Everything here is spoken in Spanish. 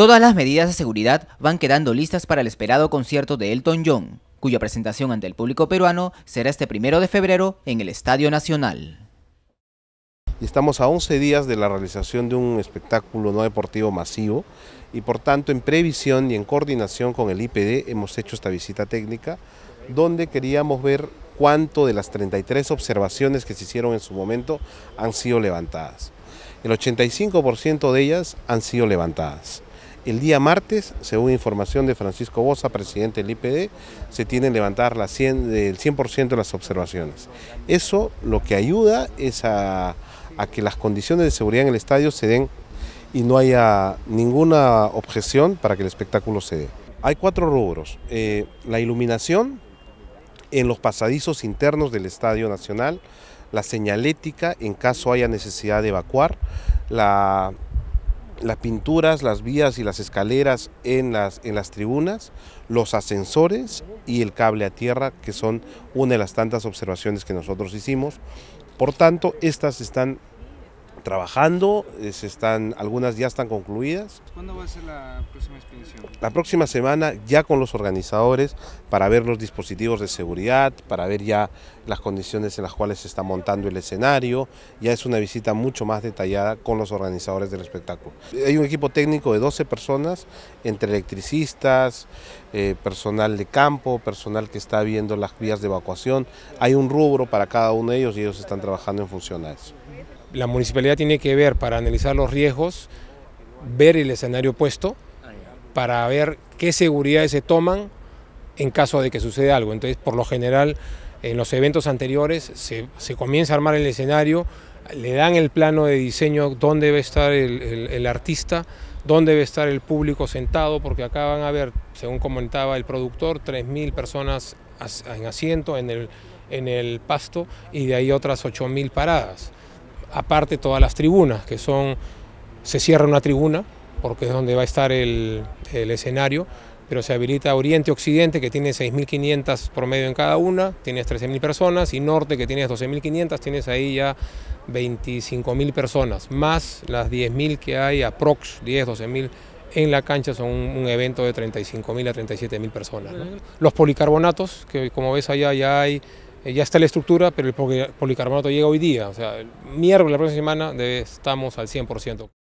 Todas las medidas de seguridad van quedando listas para el esperado concierto de Elton John, cuya presentación ante el público peruano será este primero de febrero en el Estadio Nacional. Estamos a 11 días de la realización de un espectáculo no deportivo masivo y por tanto en previsión y en coordinación con el IPD hemos hecho esta visita técnica donde queríamos ver cuánto de las 33 observaciones que se hicieron en su momento han sido levantadas. El 85% de ellas han sido levantadas. El día martes, según información de Francisco Bosa, presidente del IPD, se tienen que levantar el 100% de las observaciones. Eso lo que ayuda es a, que las condiciones de seguridad en el estadio se den y no haya ninguna objeción para que el espectáculo se dé. Hay cuatro rubros. Eh, la iluminación en los pasadizos internos del Estadio Nacional, la señalética en caso haya necesidad de evacuar, la las pinturas, las vías y las escaleras en las, en las tribunas, los ascensores y el cable a tierra, que son una de las tantas observaciones que nosotros hicimos. Por tanto, estas están trabajando, se están, algunas ya están concluidas. ¿Cuándo va a ser la próxima expedición? La próxima semana ya con los organizadores para ver los dispositivos de seguridad, para ver ya las condiciones en las cuales se está montando el escenario, ya es una visita mucho más detallada con los organizadores del espectáculo. Hay un equipo técnico de 12 personas, entre electricistas, eh, personal de campo, personal que está viendo las vías de evacuación, hay un rubro para cada uno de ellos y ellos están trabajando en función a eso la municipalidad tiene que ver para analizar los riesgos, ver el escenario puesto, ah, para ver qué seguridades se toman en caso de que suceda algo. Entonces, por lo general, en los eventos anteriores se, comienza a armar el escenario, le dan el plano de diseño, dónde debe estar el, artista, dónde debe estar el público sentado, porque acá van a ver, según comentaba el productor, 3.000 personas en asiento en el, en el pasto y de ahí otras 8.000 paradas aparte todas las tribunas, que son, se cierra una tribuna, porque es donde va a estar el, escenario, pero se habilita Oriente Occidente, que tiene 6.500 promedio en cada una, tienes 13.000 personas, y Norte, que tienes 12.500, tienes ahí ya 25.000 personas, más las 10.000 que hay, aprox 10, 12.000 en la cancha son un, evento de 35.000 a 37.000 personas. Los policarbonatos, que como ves allá ya hay eh, ya está la estructura, pero el policarbonato llega hoy día. O sea, miércoles, la próxima semana, estamos al 100%.